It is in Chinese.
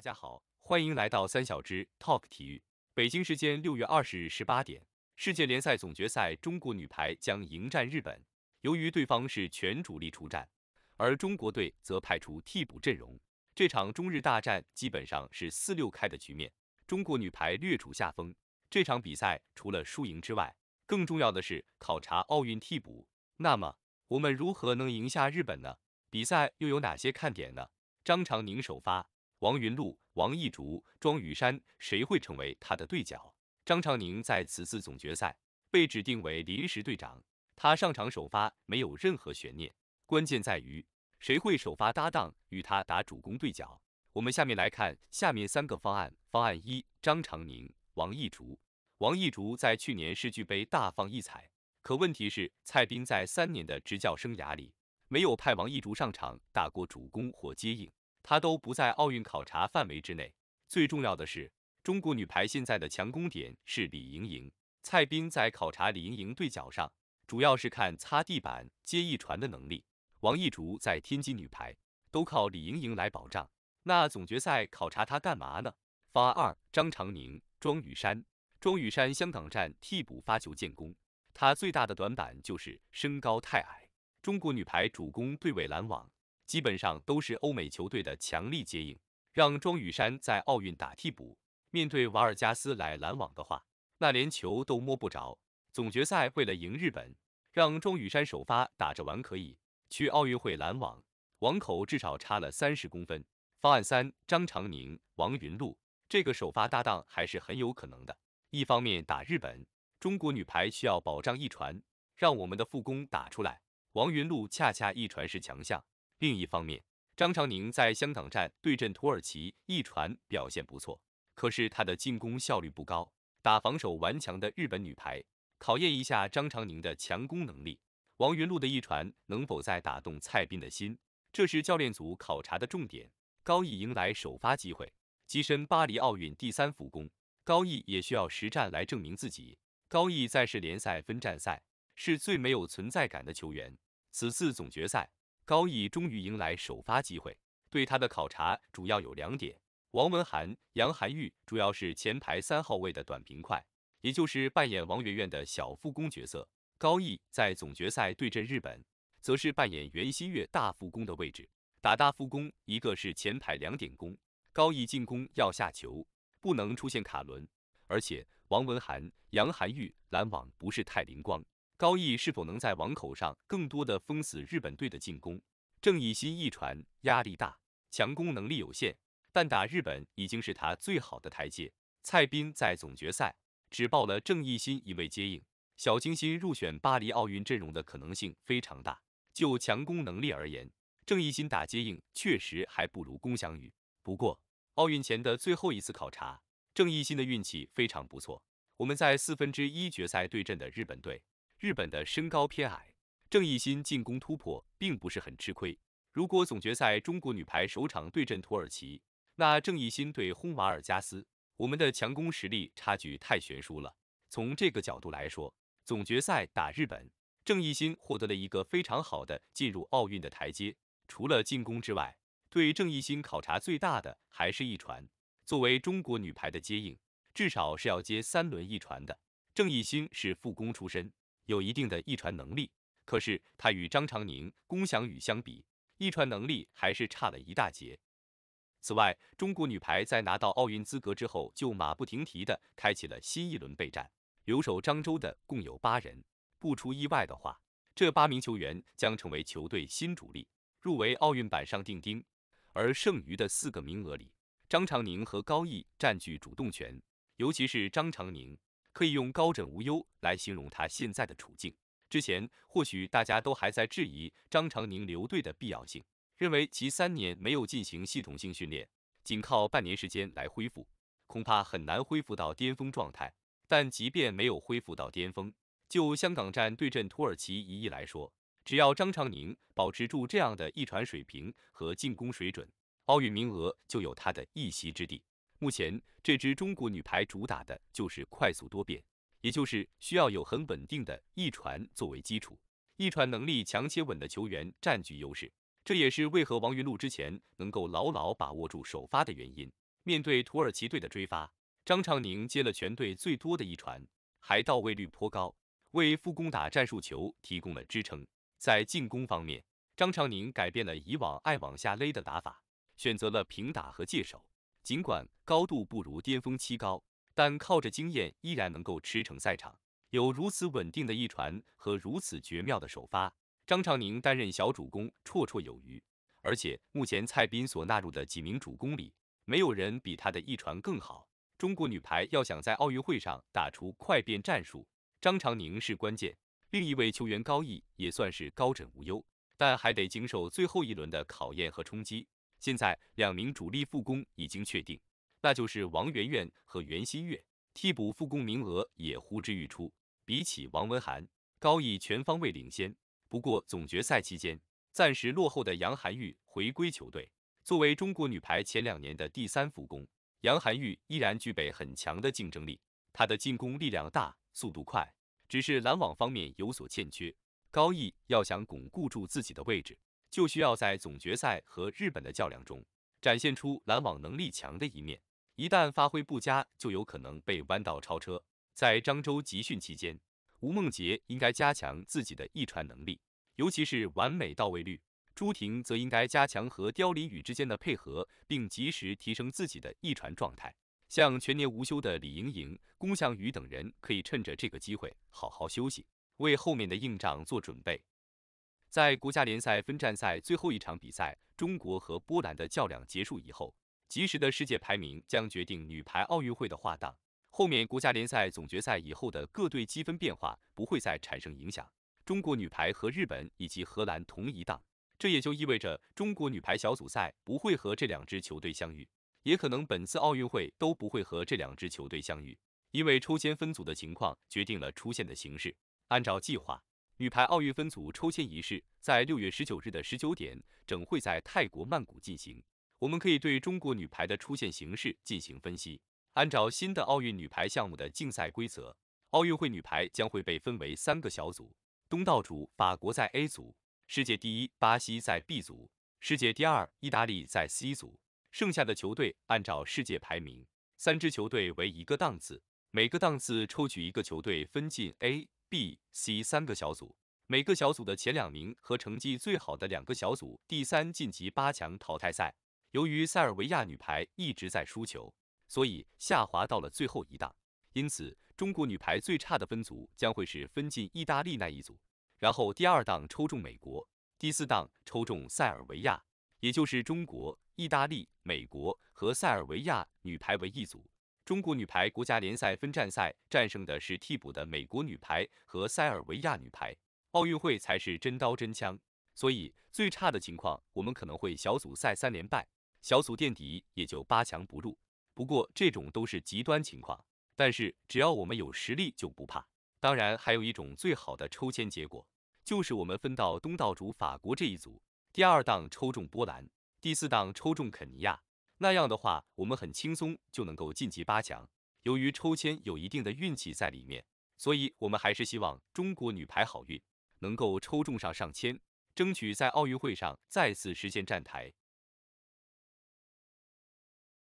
大家好，欢迎来到三小只 Talk 体育。北京时间六月二十日十八点，世界联赛总决赛，中国女排将迎战日本。由于对方是全主力出战，而中国队则派出替补阵容，这场中日大战基本上是四六开的局面，中国女排略处下风。这场比赛除了输赢之外，更重要的是考察奥运替补。那么我们如何能赢下日本呢？比赛又有哪些看点呢？张常宁首发。王云禄、王艺竹、庄宇山，谁会成为他的对角？张常宁在此次总决赛被指定为临时队长，他上场首发没有任何悬念。关键在于谁会首发搭档与他打主攻对角。我们下面来看下面三个方案：方案一，张常宁、王艺竹。王艺竹在去年世俱杯大放异彩，可问题是蔡斌在三年的执教生涯里没有派王艺竹上场打过主攻或接应。她都不在奥运考察范围之内。最重要的是，中国女排现在的强攻点是李盈莹，蔡斌在考察李盈莹对角上，主要是看擦地板接一传的能力。王一竹在天津女排都靠李盈莹来保障，那总决赛考察她干嘛呢？方案二，张常宁、庄宇珊，庄宇珊香港站替补发球建功，她最大的短板就是身高太矮。中国女排主攻对位拦网。基本上都是欧美球队的强力接应，让庄宇山在奥运打替补，面对瓦尔加斯来拦网的话，那连球都摸不着。总决赛为了赢日本，让庄宇山首发打着玩可以，去奥运会拦网，网口至少差了三十公分。方案三，张常宁、王云璐这个首发搭档还是很有可能的。一方面打日本，中国女排需要保障一传，让我们的副攻打出来。王云璐恰恰一传是强项。另一方面，张常宁在香港站对阵土耳其一传表现不错，可是她的进攻效率不高。打防守顽强的日本女排，考验一下张常宁的强攻能力。王云璐的一传能否再打动蔡斌的心？这是教练组考察的重点。高毅迎来首发机会，跻身巴黎奥运第三副攻。高毅也需要实战来证明自己。高毅在世联赛分站赛是最没有存在感的球员，此次总决赛。高毅终于迎来首发机会，对他的考察主要有两点：王文涵、杨涵玉主要是前排三号位的短平快，也就是扮演王媛媛的小副攻角色；高毅在总决赛对阵日本，则是扮演袁心玥大副攻的位置。打大副攻，一个是前排两点攻，高毅进攻要下球，不能出现卡轮，而且王文涵、杨涵玉拦网不是太灵光。高毅是否能在网口上更多的封死日本队的进攻？郑义兴一传压力大，强攻能力有限，但打日本已经是他最好的台阶。蔡斌在总决赛只报了郑义新一位接应，小清新入选巴黎奥运阵容的可能性非常大。就强攻能力而言，郑义新打接应确实还不如宫翔宇。不过，奥运前的最后一次考察，郑义新的运气非常不错。我们在四分之一决赛对阵的日本队。日本的身高偏矮，郑义新进攻突破并不是很吃亏。如果总决赛中国女排首场对阵土耳其，那郑义新对轰瓦尔加斯，我们的强攻实力差距太悬殊了。从这个角度来说，总决赛打日本，郑义新获得了一个非常好的进入奥运的台阶。除了进攻之外，对郑益新考察最大的还是一传。作为中国女排的接应，至少是要接三轮一传的。郑义新是副攻出身。有一定的一传能力，可是他与张常宁、龚翔宇相比，一传能力还是差了一大截。此外，中国女排在拿到奥运资格之后，就马不停蹄地开启了新一轮备战。留守漳州的共有八人，不出意外的话，这八名球员将成为球队新主力，入围奥运板上钉钉。而剩余的四个名额里，张常宁和高毅占据主动权，尤其是张常宁。可以用高枕无忧来形容他现在的处境。之前或许大家都还在质疑张常宁留队的必要性，认为其三年没有进行系统性训练，仅靠半年时间来恢复，恐怕很难恢复到巅峰状态。但即便没有恢复到巅峰，就香港站对阵土耳其一役来说，只要张常宁保持住这样的一传水平和进攻水准，奥运名额就有他的一席之地。目前这支中国女排主打的就是快速多变，也就是需要有很稳定的一传作为基础，一传能力强且稳的球员占据优势。这也是为何王云璐之前能够牢牢把握住首发的原因。面对土耳其队的追发，张常宁接了全队最多的一传，还到位率颇高，为副攻打战术球提供了支撑。在进攻方面，张常宁改变了以往爱往下勒的打法，选择了平打和借手。尽管高度不如巅峰期高，但靠着经验依然能够驰骋赛场。有如此稳定的一传和如此绝妙的首发，张常宁担任小主攻绰绰有余。而且目前蔡斌所纳入的几名主攻里，没有人比她的一传更好。中国女排要想在奥运会上打出快变战术，张常宁是关键。另一位球员高毅也算是高枕无忧，但还得经受最后一轮的考验和冲击。现在两名主力副攻已经确定，那就是王媛媛和袁心玥，替补副攻名额也呼之欲出。比起王文涵，高毅全方位领先。不过总决赛期间暂时落后的杨涵玉回归球队，作为中国女排前两年的第三副攻，杨涵玉依然具备很强的竞争力。她的进攻力量大，速度快，只是拦网方面有所欠缺。高毅要想巩固住自己的位置。就需要在总决赛和日本的较量中展现出拦网能力强的一面，一旦发挥不佳，就有可能被弯道超车。在漳州集训期间，吴梦洁应该加强自己的一传能力，尤其是完美到位率；朱婷则应该加强和刁琳宇之间的配合，并及时提升自己的一传状态。像全年无休的李盈莹、龚翔宇等人，可以趁着这个机会好好休息，为后面的硬仗做准备。在国家联赛分站赛最后一场比赛，中国和波兰的较量结束以后，及时的世界排名将决定女排奥运会的划档。后面国家联赛总决赛以后的各队积分变化不会再产生影响。中国女排和日本以及荷兰同一档，这也就意味着中国女排小组赛不会和这两支球队相遇，也可能本次奥运会都不会和这两支球队相遇，因为抽签分组的情况决定了出现的形式。按照计划。女排奥运分组抽签仪式在六月十九日的十九点整会在泰国曼谷进行。我们可以对中国女排的出线形势进行分析。按照新的奥运女排项目的竞赛规则，奥运会女排将会被分为三个小组：东道主法国在 A 组，世界第一巴西在 B 组，世界第二意大利在 C 组。剩下的球队按照世界排名，三支球队为一个档次，每个档次抽取一个球队分进 A。B、C 三个小组，每个小组的前两名和成绩最好的两个小组第三晋级八强淘汰赛。由于塞尔维亚女排一直在输球，所以下滑到了最后一档。因此，中国女排最差的分组将会是分进意大利那一组，然后第二档抽中美国，第四档抽中塞尔维亚，也就是中国、意大利、美国和塞尔维亚女排为一组。中国女排国家联赛分站赛战胜的是替补的美国女排和塞尔维亚女排，奥运会才是真刀真枪，所以最差的情况我们可能会小组赛三连败，小组垫底也就八强不入。不过这种都是极端情况，但是只要我们有实力就不怕。当然还有一种最好的抽签结果，就是我们分到东道主法国这一组，第二档抽中波兰，第四档抽中肯尼亚。那样的话，我们很轻松就能够晋级八强。由于抽签有一定的运气在里面，所以我们还是希望中国女排好运，能够抽中上上签，争取在奥运会上再次实现站台。